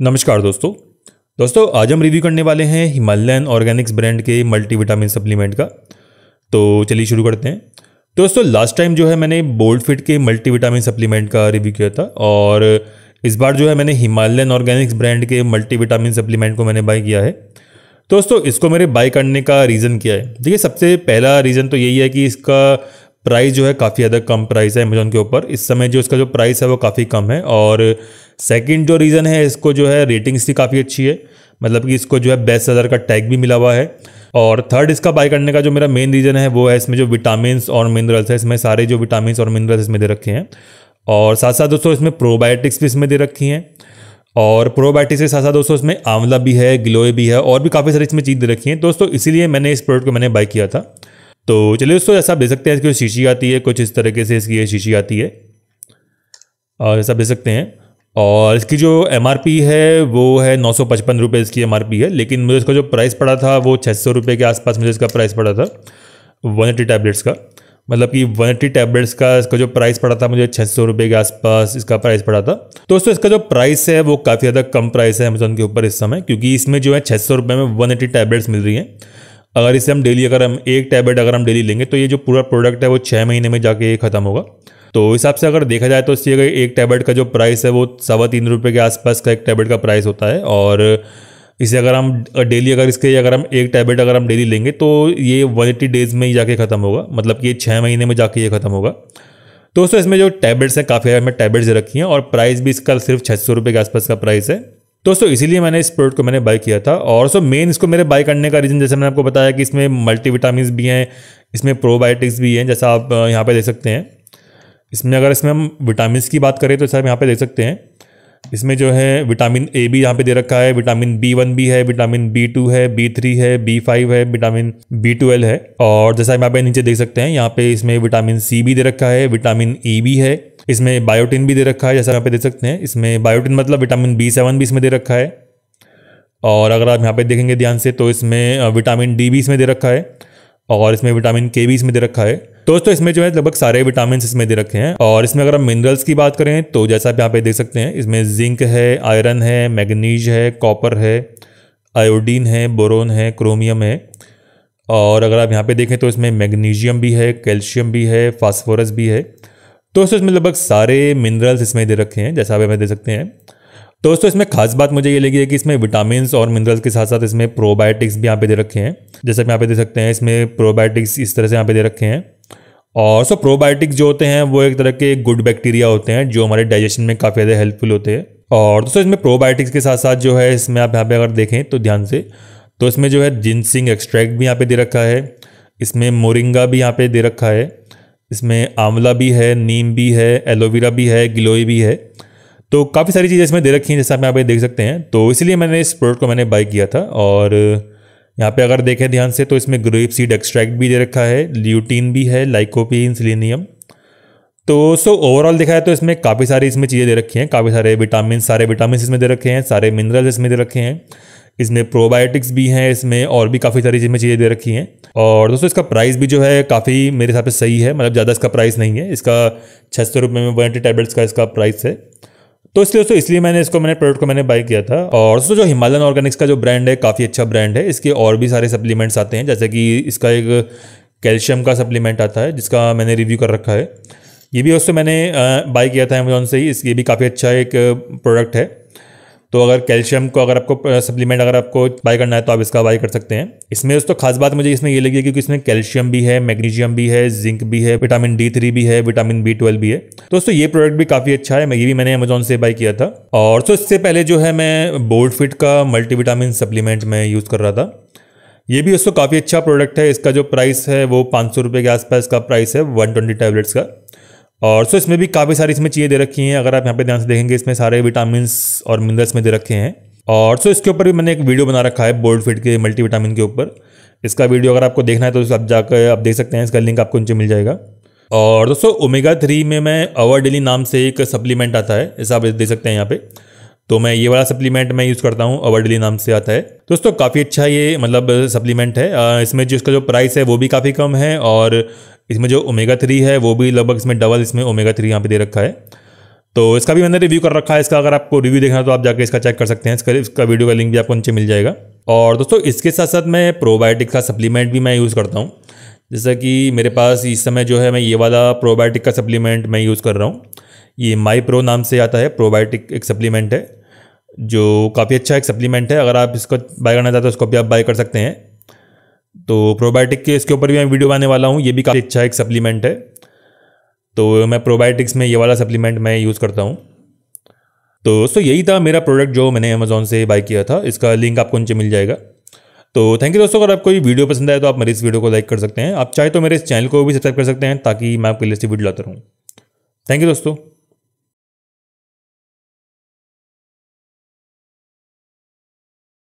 नमस्कार दोस्तों दोस्तों आज हम रिव्यू करने वाले हैं हिमालयन ऑर्गेनिक्स ब्रांड के मल्टीविटामिन सप्लीमेंट का तो चलिए शुरू करते हैं तो दोस्तों लास्ट टाइम जो है मैंने बोल्ड फिट के मल्टीविटामिन सप्लीमेंट का रिव्यू किया था और इस बार जो है मैंने हिमालयन ऑर्गेनिक्स ब्रांड के मल्टीविटामिन सप्लीमेंट को मैंने बाय किया है तो दोस्तों इसको मेरे बाय करने का रीज़न क्या है देखिए सबसे पहला रीज़न तो यही है कि इसका प्राइस जो है काफ़ी ज़्यादा कम प्राइस है अमेजोन के ऊपर इस समय जो इसका जो प्राइस है वो काफ़ी कम है और सेकंड जो रीज़न है इसको जो है रेटिंग्स भी काफ़ी अच्छी है मतलब कि इसको जो है बेस्ट हज़ार का टैग भी मिला हुआ है और थर्ड इसका बाय करने का जो मेरा मेन रीज़न है वो है इसमें जो विटामिन और मिनरल्स है इसमें सारे जो विटामिन और मिनरल्स इसमें दे रखे हैं और साथ साथ दोस्तों इसमें प्रोबायोटिक्स भी इसमें दे रखी हैं और प्रोबायोटिक्स के साथ साथ दोस्तों इसमें आंवला भी है ग्लोए भी है और भी काफ़ी सारी इसमें चीज़ दे रखी हैं दोस्तों इसीलिए मैंने इस प्रोडक्ट को मैंने बाय किया था तो चलिए दोस्तों ऐसा आप देख सकते हैं इसकी शीशी आती है कुछ इस तरीके से इसकी ये शीशी आती है और ऐसा देख सकते हैं और इसकी जो एम है वो है नौ सौ पचपन रुपये इसकी एम है लेकिन मुझे इसका जो प्राइस पड़ा था वो छः सौ रुपये के आसपास मुझे इसका प्राइस पड़ा था वन एटी टैबलेट्स का मतलब कि वन एट्टी टैबलेट्स का इसका जो प्राइस पड़ा था मुझे छः सौ रुपये के आसपास इसका प्राइस पड़ा था तो दोस्तों इसका जो प्राइस है वो काफ़ी ज़्यादा कम प्राइस है अमेजोन के ऊपर इस समय क्योंकि इसमें जो है छः सौ रुपये में वन एटी टैबलेट्स मिल रही हैं अगर इसे हम डेली अगर हम एक टैबलेट अगर हम डेली लेंगे तो ये जो पूरा प्रोडक्ट है वो छः महीने में जाके ख़त्म होगा तो हिसाब से अगर देखा जाए तो इससे अगर एक टैबलेट का जो प्राइस है वो सवा तीन रुपये के आसपास का एक टैबलेट का प्राइस होता है और इसे अगर हम डेली अगर इसके अगर हम एक टैबलेट अगर हम डेली लेंगे तो ये वन एट्टी डेज़ में ही जाके ख़त्म होगा मतलब कि ये छः महीने में जाके ये ख़त्म होगा दोस्तों इसमें जो टैबलेट्स हैं काफ़ी हमें टैबलेट्स रखी हैं और प्राइस भी इसका सिर्फ छः सौ रुपये के आसपास का प्राइस है दोस्तों इसीलिए मैंने इस प्रोडक्ट को मैंने बाय किया था और सो मेन इसको मेरे बाय करने का रीज़न जैसे मैंने आपको बताया कि इसमें मल्टीविटामिन भी हैं इसमें प्रोबायोटिक्स भी हैं जैसा आप यहाँ पे देख सकते हैं इसमें अगर इसमें हम विटामिन की बात करें तो सर यहाँ पे देख सकते हैं इसमें जो है विटामिन ए भी यहाँ पे दे रखा है विटामिन बी वन भी है विटामिन बी टू है बी थ्री है बी फाइव है विटामिन बी ट्वेल्व है और जैसा हम यहाँ पे नीचे देख सकते हैं यहाँ पे इसमें विटामिन सी भी दे रखा है विटामिन ई e भी है इसमें बायोटिन भी दे रखा है जैसा यहाँ पे देख सकते हैं इसमें बायोटिन मतलब विटामिन बी सेवन भी इसमें दे रखा है और अगर आप यहाँ पे देखेंगे ध्यान से तो इसमें विटामिन डी भी इसमें दे रखा है और इसमें विटामिन के भी इसमें दे रखा है तो दोस्तों इसमें जो है लगभग सारे विटामिन इसमें दे रखे हैं और इसमें अगर हम मिनरल्स की बात करें तो जैसा आप यहाँ पे देख सकते हैं इसमें जिंक है आयरन है मैगनीज है कॉपर है आयोडीन है बोरोन है क्रोमियम है और अगर आप यहाँ पे देखें तो इसमें मैग्नीशियम भी है कैल्शियम भी है फास्फोरस भी है तो दोस्तों इसमें लगभग सारे मिनरल्स इसमें दे रखे हैं जैसा आप हमें दे सकते हैं तो दोस्तों इसमें खास बात मुझे ये लगी है कि इसमें विटामिन और मिनरल्स के साथ साथ इसमें प्रोबायोटिक्स भी यहाँ पे दे रखे हैं जैसे आप यहाँ पे दे सकते हैं इसमें प्रोबायोटिक्स इस तरह से यहाँ पे दे रखे हैं और सो प्रोबायोटिक्स जो होते हैं वो एक तरह के गुड बैक्टीरिया होते हैं जो हमारे डाइजेशन में काफ़ी ज़्यादा हेल्पफुल होते हैं और दोस्तों इसमें प्रोबायोटिक्स के साथ साथ जो है इसमें आप यहाँ पे अगर देखें तो ध्यान से तो इसमें जो है जिनसिंग एक्सट्रैक्ट भी यहाँ पे दे रखा है इसमें मोरिंगा भी यहाँ पे दे रखा है इसमें आंवला भी है नीम भी है एलोवेरा भी है गिलोई भी है तो काफ़ी सारी चीज़ें इसमें दे रखी हैं जैसे आप यहाँ पे देख सकते हैं तो इसलिए मैंने इस प्रोडक्ट को मैंने बाई किया था और यहाँ पे अगर देखें ध्यान से तो इसमें ग्रेप सीड एक्सट्रैक्ट भी दे रखा है ल्यूटीन भी है लाइकोपीन सिलीनियम तो सो ओवरऑल देखा है तो इसमें काफ़ी सारी इसमें चीज़ें दे रखी हैं काफ़ी सारे विटामिन सारे विटामिन इसमें दे रखे हैं सारे मिनरल्स इसमें दे रखे हैं इसमें प्रोबायोटिक्स भी हैं इसमें और भी काफ़ी सारी इसमें चीज़ें दे रखी हैं और दोस्तों इसका प्राइस भी जो है काफ़ी मेरे हिसाब से सही है मतलब ज़्यादा इसका प्राइस नहीं है इसका छः सौ रुपये में वन टैबलेट्स का इसका प्राइस है तो इसलिए दोस्तों इसलिए मैंने इसको मैंने प्रोडक्ट को मैंने बाई किया था और दोस्तों जो हिमालयन ऑर्गेनिक्स का जो ब्रांड है काफ़ी अच्छा ब्रांड है इसके और भी सारे सप्लीमेंट्स आते हैं जैसे कि इसका एक कैल्शियम का सप्लीमेंट आता है जिसका मैंने रिव्यू कर रखा है ये भी दोस्तों मैंने बाई किया था अमेजोन से ही ये भी काफ़ी अच्छा एक प्रोडक्ट है तो अगर कैल्शियम को अगर आपको सप्लीमेंट अगर आपको बाय करना है तो आप इसका बाय कर सकते हैं इसमें दोस्तों खास बात मुझे इसमें ये लगी है क्योंकि इसमें कैल्शियम भी है मैग्नीशियम भी है जिंक भी है विटामिन डी थ्री भी है विटामिन बी ट्वेल्व भी है दोस्तों तो ये प्रोडक्ट भी काफी अच्छा है ये भी मैंने अमेजोन से बाय किया था और तो इससे पहले जो है मैं बोर्ड फिट का मल्टीविटामिन सप्लीमेंट में यूज़ कर रहा था ये भी दोस्तों काफ़ी अच्छा प्रोडक्ट है इसका जो प्राइस है वो पाँच सौ रुपये के आसपास का प्राइस है वन ट्वेंटी टैबलेट्स का और सो इसमें भी काफ़ी सारी इसमें चीज़ें दे रखी हैं अगर आप यहाँ पे ध्यान से देखेंगे इसमें सारे विटामिन और मिनरल्स में दे रखे हैं और सो इसके ऊपर भी मैंने एक वीडियो बना रखा है बोल्ड फिट के मल्टी विटामिन के ऊपर इसका वीडियो अगर आपको देखना है तो आप जाकर आप देख सकते हैं इसका लिंक आपको नीचे मिल जाएगा और दोस्तों ओमेगा थ्री में मैं अवर डेली नाम से एक सप्लीमेंट आता है जैसे आप देख सकते हैं यहाँ पर तो मैं ये वाला सप्लीमेंट मैं यूज़ करता हूँ अवर्डली नाम से आता है दोस्तों काफ़ी अच्छा ये मतलब सप्लीमेंट है इसमें जो इसका जो प्राइस है वो भी काफ़ी कम है और इसमें जो ओमेगा थ्री है वो भी लगभग इसमें डबल इसमें ओमेगा थ्री यहाँ पे दे रखा है तो इसका भी मैंने रिव्यू कर रखा है इसका अगर आपको रिव्यू देखना तो आप जाकर इसका चेक कर सकते हैं इसका इसका वीडियो का लिंक भी आपको नीचे मिल जाएगा और दोस्तों इसके साथ साथ मैं प्रोबायोटिक का सप्लीमेंट भी मैं यूज़ करता हूँ जैसा कि मेरे पास इस समय जो है मैं ये वाला प्रोबायोटिक का सप्लीमेंट मैं यूज़ कर रहा हूँ ये माई प्रो नाम से आता है प्रोबायोटिक एक सप्लीमेंट है जो काफ़ी अच्छा एक सप्लीमेंट है अगर आप इसको बाय करना चाहते हो उसको भी आप बाय कर सकते हैं तो प्रोबायोटिक के इसके ऊपर भी मैं वीडियो बनाने वाला हूँ ये भी काफ़ी अच्छा एक सप्लीमेंट है तो मैं प्रोबायोटिक्स में ये वाला सप्लीमेंट मैं यूज़ करता हूँ तो सो यही था मेरा प्रोडक्ट जो मैंने अमेज़ोन से बाय किया था इसका लिंक आपको नीचे मिल जाएगा तो थैंक यू दोस्तों अगर आपको ये वीडियो पसंद आए तो आप मेरे इस वीडियो को लाइक कर सकते हैं आप चाहे तो मेरे इस चैनल को भी सब्सक्राइब कर सकते हैं ताकि मैं आपके लिए वीडियो लाता रहूँ थैंक यू दोस्तों